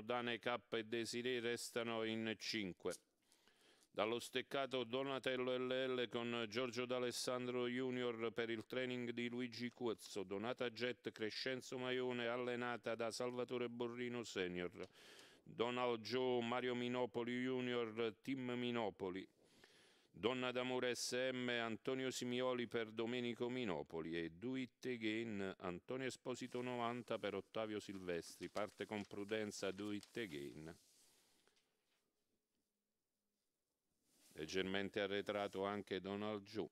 Dane K e Desiree restano in 5. Dallo steccato Donatello LL con Giorgio D'Alessandro Junior per il training di Luigi Cuozzo, Donata Jet Crescenzo Maione allenata da Salvatore Borrino Senior, Donald Joe Mario Minopoli Junior Team Minopoli. Donna d'amore SM Antonio Simioli per Domenico Minopoli e Do It Again Antonio Esposito 90 per Ottavio Silvestri. Parte con prudenza Do It Again. Leggermente arretrato anche Donald Joe.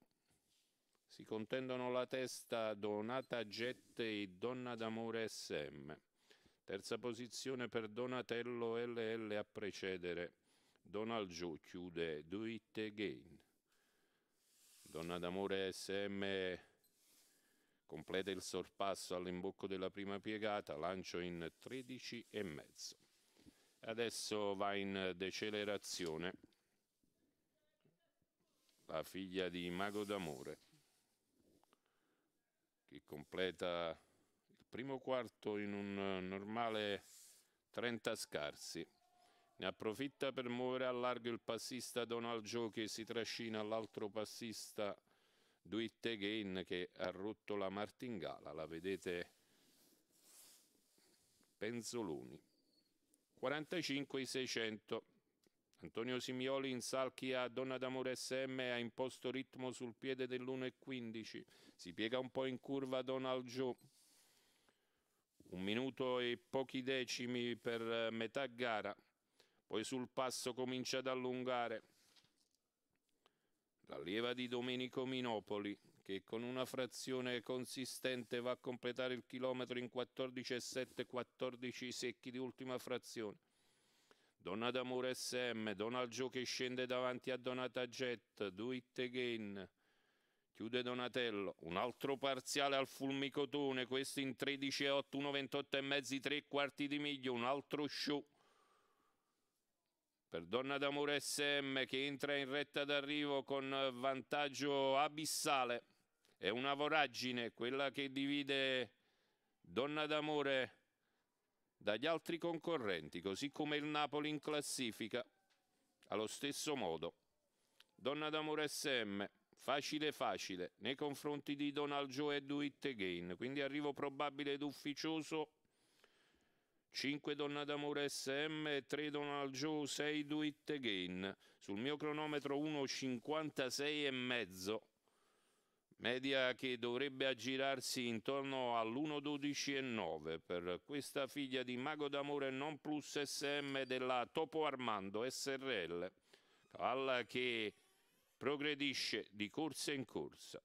Si contendono la testa Donata Gette e Donna d'amore SM. Terza posizione per Donatello LL a precedere Donald Joe chiude Do It Again. Donna d'amore SM completa il sorpasso all'imbocco della prima piegata, lancio in 13 e mezzo. Adesso va in decelerazione la figlia di Mago d'Amore che completa il primo quarto in un normale 30 scarsi. Ne approfitta per muovere a largo il passista Donald Joe che si trascina all'altro passista Do It Again che ha rotto la martingala. La vedete Penzoloni. 45 600. Antonio Simioli in salchi a Donna d'Amore SM ha imposto ritmo sul piede dell'1.15. Si piega un po' in curva Donald Joe. Un minuto e pochi decimi per metà gara poi sul passo comincia ad allungare. L'allieva di Domenico Minopoli, che con una frazione consistente va a completare il chilometro in 14,7, 14 secchi di ultima frazione. Donna d'Amore SM, Donald Joe che scende davanti a Donata Jet, Do It Again. Chiude Donatello, un altro parziale al Fulmicotone, questo in 13,8, 1,28 e mezzi, 3 quarti di miglio, un altro show per Donna d'Amore SM che entra in retta d'arrivo con vantaggio abissale. È una voragine quella che divide Donna d'Amore dagli altri concorrenti, così come il Napoli in classifica. Allo stesso modo, Donna d'Amore SM, facile facile, nei confronti di Donald Joe e Do It Again, quindi arrivo probabile ed ufficioso 5 Donna d'Amore SM 3 Donald Joe 6 Do It Again. Sul mio cronometro 1,56 e mezzo. Media che dovrebbe aggirarsi intorno all'1,12 e 9 per questa figlia di Mago d'Amore Non Plus SM della Topo Armando SRL. Alla che progredisce di corsa in corsa.